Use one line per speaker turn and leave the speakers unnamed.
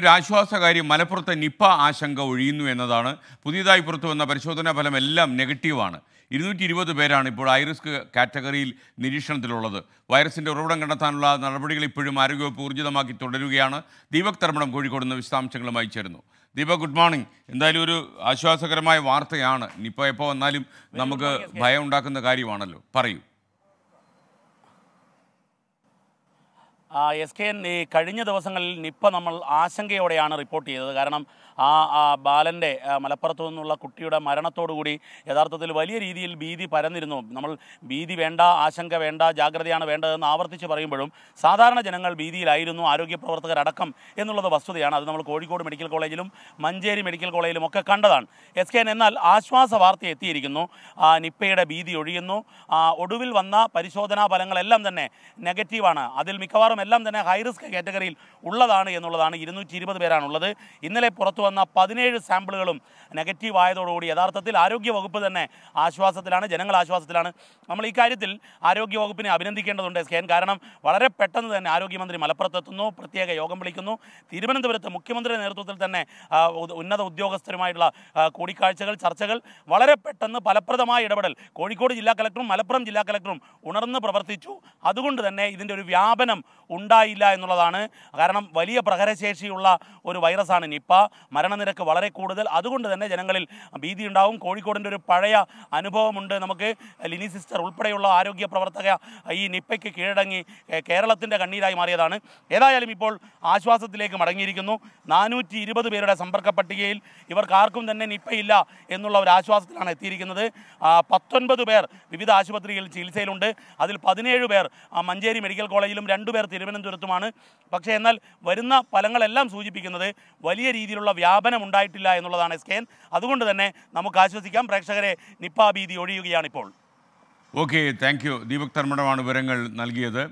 ഒരാശ്വാസകാര്യം മലപ്പുറത്തെ നിപ്പ ആശങ്ക ഒഴിയുന്നു എന്നതാണ് പുതിയതായി പുറത്തുവന്ന പരിശോധനാ ഫലം എല്ലാം നെഗറ്റീവാണ് ഇരുന്നൂറ്റി ഇരുപത് പേരാണ് ഇപ്പോൾ ഹൈറിസ്ക് കാറ്റഗറിയിൽ നിരീക്ഷണത്തിലുള്ളത് വൈറസിൻ്റെ ഉറവിടം കണ്ടെത്താനുള്ള നടപടികൾ ഇപ്പോഴും ആരോഗ്യവകുപ്പ് ഊർജിതമാക്കി തുടരുകയാണ് ദീപക് തർമ്മണം കോഴിക്കോട് നിന്ന് വിശദാംശങ്ങളുമായി ചേരുന്നു ദീപക് ഗുഡ് മോർണിംഗ് എന്തായാലും ഒരു ആശ്വാസകരമായ വാർത്തയാണ് നിപ്പ എപ്പോൾ വന്നാലും നമുക്ക് ഭയം ഉണ്ടാക്കുന്ന കാര്യമാണല്ലോ പറയൂ
എസ് കെ എൻ ഈ കഴിഞ്ഞ ദിവസങ്ങളിൽ നിപ്പ നമ്മൾ ആശങ്കയോടെയാണ് റിപ്പോർട്ട് ചെയ്തത് കാരണം ആ ബാലൻ്റെ മലപ്പുറത്തു നിന്നുള്ള കുട്ടിയുടെ മരണത്തോടുകൂടി യഥാർത്ഥത്തിൽ വലിയ രീതിയിൽ ഭീതി പരന്നിരുന്നു നമ്മൾ ഭീതി വേണ്ട ആശങ്ക വേണ്ട ജാഗ്രതയാണ് വേണ്ടതെന്ന് ആവർത്തിച്ച് പറയുമ്പോഴും സാധാരണ ജനങ്ങൾ ഭീതിയിലായിരുന്നു ആരോഗ്യ പ്രവർത്തകരടക്കം എന്നുള്ളത് വസ്തുതയാണ് അത് നമ്മൾ കോഴിക്കോട് മെഡിക്കൽ കോളേജിലും മഞ്ചേരി മെഡിക്കൽ കോളേജിലും ഒക്കെ കണ്ടതാണ് എസ് കെ എൻ എന്നാൽ ആശ്വാസ വാർത്ത എത്തിയിരിക്കുന്നു നിപ്പയുടെ ഭീതി ഒഴിയുന്നു ഒടുവിൽ വന്ന പരിശോധനാ ഫലങ്ങളെല്ലാം തന്നെ നെഗറ്റീവാണ് അതിൽ മിക്കവാറും എല്ലാം തന്നെ ഹൈ റിസ്ക് കാറ്റഗറിയിൽ ഉള്ളതാണ് എന്നുള്ളതാണ് ഇരുന്നൂറ്റി ഇരുപത് പേരാണുള്ളത് ഇന്നലെ പുറത്തു വന്ന പതിനേഴ് സാമ്പിളുകളും നെഗറ്റീവ് ആയതോടുകൂടി യഥാർത്ഥത്തിൽ ആരോഗ്യവകുപ്പ് തന്നെ ആശ്വാസത്തിലാണ് ജനങ്ങൾ ആശ്വാസത്തിലാണ് നമ്മൾ ഈ ആരോഗ്യ ആരോഗ്യവകുപ്പിനെ അഭിനന്ദിക്കേണ്ടതുണ്ട് സ്കാൻ കാരണം വളരെ പെട്ടെന്ന് തന്നെ ആരോഗ്യമന്ത്രി മലപ്പുറത്തെത്തുന്നു പ്രത്യേക യോഗം വിളിക്കുന്നു തിരുവനന്തപുരത്ത് മുഖ്യമന്ത്രിയുടെ നേതൃത്വത്തിൽ തന്നെ ഉന്നത ഉദ്യോഗസ്ഥരുമായിട്ടുള്ള കൂടിക്കാഴ്ചകൾ ചർച്ചകൾ വളരെ പെട്ടെന്ന് ഫലപ്രദമായ ഇടപെടൽ കോഴിക്കോട് ജില്ലാ കലക്ടറും മലപ്പുറം ജില്ലാ കലക്ടറും ഉണർന്ന് പ്രവർത്തിച്ചു അതുകൊണ്ട് തന്നെ ഇതിൻ്റെ ഒരു വ്യാപനം ഉണ്ടായില്ല എന്നുള്ളതാണ് കാരണം വലിയ പ്രഹരശേഷിയുള്ള ഒരു വൈറസാണ് നിപ്പ മരണനിരക്ക് വളരെ കൂടുതൽ അതുകൊണ്ട് തന്നെ ജനങ്ങളിൽ ഭീതി ഉണ്ടാവും കോഴിക്കോടിൻ്റെ ഒരു പഴയ അനുഭവമുണ്ട് നമുക്ക് ലിനി സിസ്റ്റർ ഉൾപ്പെടെയുള്ള ആരോഗ്യ പ്രവർത്തക ഈ നിപ്പയ്ക്ക് കീഴടങ്ങി കേരളത്തിൻ്റെ കണ്ണീരായി മാറിയതാണ് ഏതായാലും ഇപ്പോൾ ആശ്വാസത്തിലേക്ക് മടങ്ങിയിരിക്കുന്നു നാനൂറ്റി ഇരുപത് പേരുടെ സമ്പർക്ക പട്ടികയിൽ ഇവർക്ക് ആർക്കും തന്നെ നിപ്പയില്ല എന്നുള്ള ഒരു ആശ്വാസത്തിലാണ് എത്തിയിരിക്കുന്നത് പത്തൊൻപത് പേർ വിവിധ ആശുപത്രികളിൽ ചികിത്സയിലുണ്ട് അതിൽ പതിനേഴ് പേർ മഞ്ചേരി മെഡിക്കൽ കോളേജിലും രണ്ടുപേർ തിരുവനന്തപുരത്തുമാണ് പക്ഷേ എന്നാൽ വരുന്ന ഫലങ്ങളെല്ലാം സൂചിപ്പിക്കുന്നത് വലിയ രീതിയിലുള്ള വ്യാപനം ഉണ്ടായിട്ടില്ല എന്നുള്ളതാണ് എസ് അതുകൊണ്ട് തന്നെ നമുക്ക് ആശ്വസിക്കാം പ്രേക്ഷകരെ നിപ്പ ഭീതി ഒഴിയുകയാണിപ്പോൾ
ഓക്കെ താങ്ക് യു ദീപക് തർമ്മടമാണ് വിവരങ്ങൾ നൽകിയത്